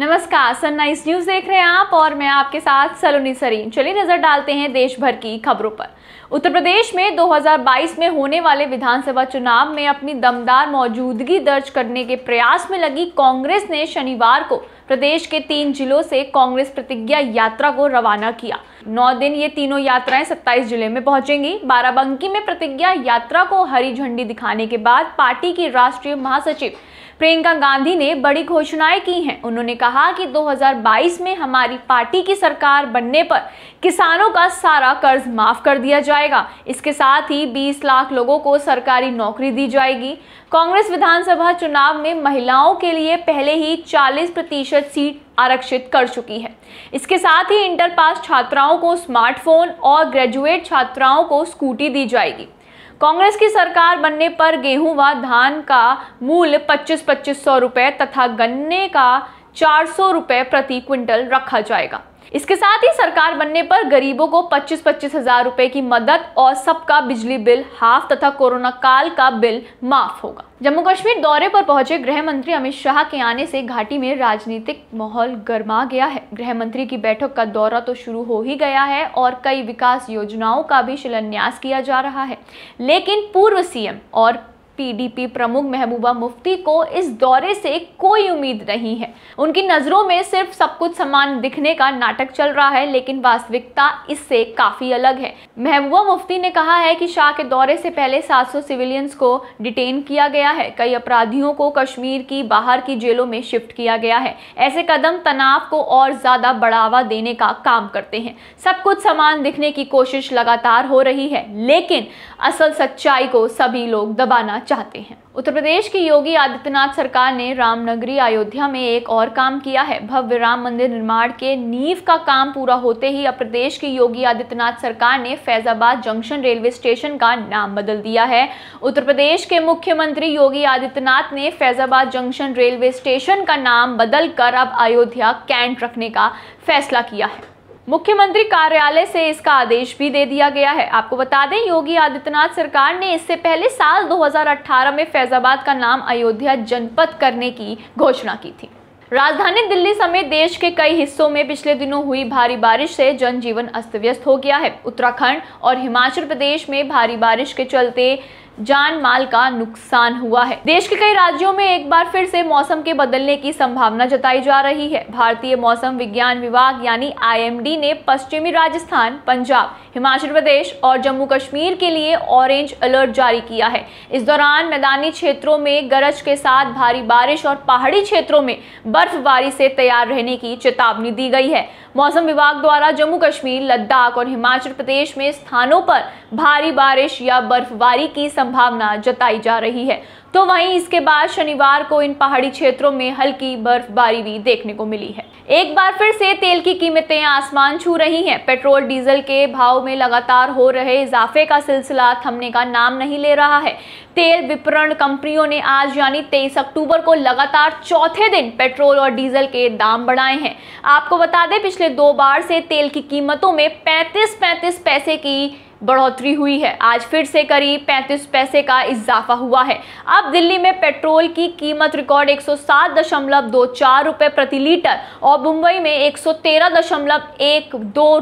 नमस्कार sunrise news देख रहे हैं आप और मैं आपके साथ सलोनी सरीन चलिए नजर डालते हैं देश भर की खबरों पर उत्तर प्रदेश में 2022 में होने वाले विधानसभा चुनाव में अपनी दमदार मौजूदगी दर्ज करने के प्रयास में लगी कांग्रेस ने शनिवार को प्रदेश के तीन जिलों से कांग्रेस प्रतिज्ञा यात्रा को रवाना किया नौ दिन ये तीनों यात्राएं 27 जुलाई में पहुंचेंगी बाराबंकी में प्रतिज्ञा यात्रा को हरी झंडी दिखाने के बाद पार्टी की राष्ट्रीय महासचिव प्रियंका गांधी ने बड़ी घोषणाएं की हैं उन्होंने कहा कि 2022 में हमारी पार्टी की सरकार बनने पर किसानों का सारा कर्ज माफ कर दिया जाएगा इसके साथ ही 20 लाख लोगों को सरकारी नौकरी दी जाएगी कांग्रेस विधानसभा चुनाव में महिलाओं के लिए पहले ही 40 प्रतिशत सीट आरक्षित कर चुकी है इसके साथ ही इंटर पास छात्राओं को स्मार्टफोन और ग्रेजुएट छात्राओं को स्कूटी दी जाएगी कांग्रेस की सरकार बनने पर गेहूं व धान का मूल्य पच्चीस पच्चीस सौ रुपये तथा गन्ने का चार सौ रुपये प्रति क्विंटल रखा जाएगा इसके साथ ही सरकार बनने पर गरीबों को पच्चीस पच्चीस हजार रुपए की मदद और सबका बिजली बिल हाफ तथा कोरोना काल का बिल माफ होगा जम्मू कश्मीर दौरे पर पहुंचे गृह मंत्री अमित शाह के आने से घाटी में राजनीतिक माहौल गर्मा गया है गृह मंत्री की बैठक का दौरा तो शुरू हो ही गया है और कई विकास योजनाओं का भी शिलान्यास किया जा रहा है लेकिन पूर्व सीएम और पीडीपी प्रमुख महबूबा मुफ्ती को इस दौरे से कोई उम्मीद नहीं है उनकी नज़रों में सिर्फ सब कुछ समान दिखने का नाटक चल रहा है लेकिन वास्तविकता इससे काफ़ी अलग है महबूबा मुफ्ती ने कहा है कि शाह के दौरे से पहले 700 सिविलियंस को डिटेन किया गया है कई अपराधियों को कश्मीर की बाहर की जेलों में शिफ्ट किया गया है ऐसे कदम तनाव को और ज़्यादा बढ़ावा देने का काम करते हैं सब कुछ समान दिखने की कोशिश लगातार हो रही है लेकिन असल सच्चाई को सभी लोग दबाना चाहते हैं उत्तर प्रदेश की योगी आदित्यनाथ सरकार ने रामनगरी अयोध्या में एक और काम किया है भव्य राम मंदिर निर्माण के नींव का काम पूरा होते ही अब प्रदेश की योगी आदित्यनाथ सरकार ने फैजाबाद जंक्शन रेलवे स्टेशन का नाम बदल दिया है उत्तर प्रदेश के मुख्यमंत्री योगी आदित्यनाथ ने फैजाबाद जंक्शन रेलवे स्टेशन का नाम बदल अब अयोध्या कैंट रखने का फैसला किया है मुख्यमंत्री कार्यालय से इसका आदेश भी दे दिया गया है आपको बता दें योगी आदित्यनाथ सरकार ने इससे पहले साल 2018 में फैजाबाद का नाम अयोध्या जनपद करने की घोषणा की थी राजधानी दिल्ली समेत देश के कई हिस्सों में पिछले दिनों हुई भारी बारिश से जनजीवन अस्त व्यस्त हो गया है उत्तराखंड और हिमाचल प्रदेश में भारी बारिश के चलते जान माल का नुकसान हुआ है देश के कई राज्यों में एक बार फिर से मौसम के बदलने की संभावना जताई जा रही है भारतीय मौसम विज्ञान विभाग यानी आईएमडी ने पश्चिमी राजस्थान पंजाब हिमाचल प्रदेश और जम्मू कश्मीर के लिए ऑरेंज अलर्ट जारी किया है इस दौरान मैदानी क्षेत्रों में गरज के साथ भारी बारिश और पहाड़ी क्षेत्रों में बर्फबारी से तैयार रहने की चेतावनी दी गई है मौसम विभाग द्वारा जम्मू कश्मीर लद्दाख और हिमाचल प्रदेश में स्थानों पर भारी बारिश या बर्फबारी की संभावना जताई जा रही है तो वहीं इसके बाद शनिवार को इन पहाड़ी क्षेत्रों में हल्की बर्फबारी भी देखने को मिली है एक बार फिर से तेल की कीमतें आसमान छू रही हैं पेट्रोल डीजल के भाव में लगातार हो रहे इजाफे का सिलसिला थमने का नाम नहीं ले रहा है तेल विपणन कंपनियों ने आज यानी 23 अक्टूबर को लगातार चौथे दिन पेट्रोल और डीजल के दाम बढ़ाए हैं आपको बता दें पिछले दो बार से तेल की कीमतों में 35-35 पैसे की बढ़ोतरी हुई है आज फिर से करीब 35 पैसे का इजाफा हुआ है अब अब दिल्ली में पेट्रोल की कीमत रिकॉर्ड 107.24 रुपए प्रति लीटर और मुंबई में 113.12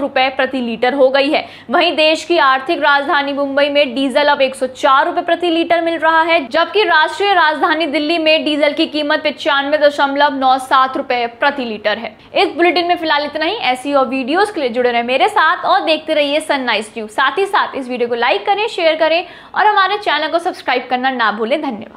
रुपए प्रति लीटर हो गई है वहीं देश की आर्थिक राजधानी मुंबई में डीजल अब 104 रुपए प्रति लीटर मिल रहा है जबकि राष्ट्रीय राजधानी दिल्ली में डीजल की कीमत पचानवे दशमलव नौ सात रुपए प्रति लीटर है इस बुलेटिन में फिलहाल इतना ही ऐसी और वीडियो के लिए जुड़े रहे मेरे साथ और देखते रहिए सनराइज न्यूज साथ ही साथ इस वीडियो को लाइक करें शेयर करें और हमारे चैनल को सब्सक्राइब करना ना भूलें धन्यवाद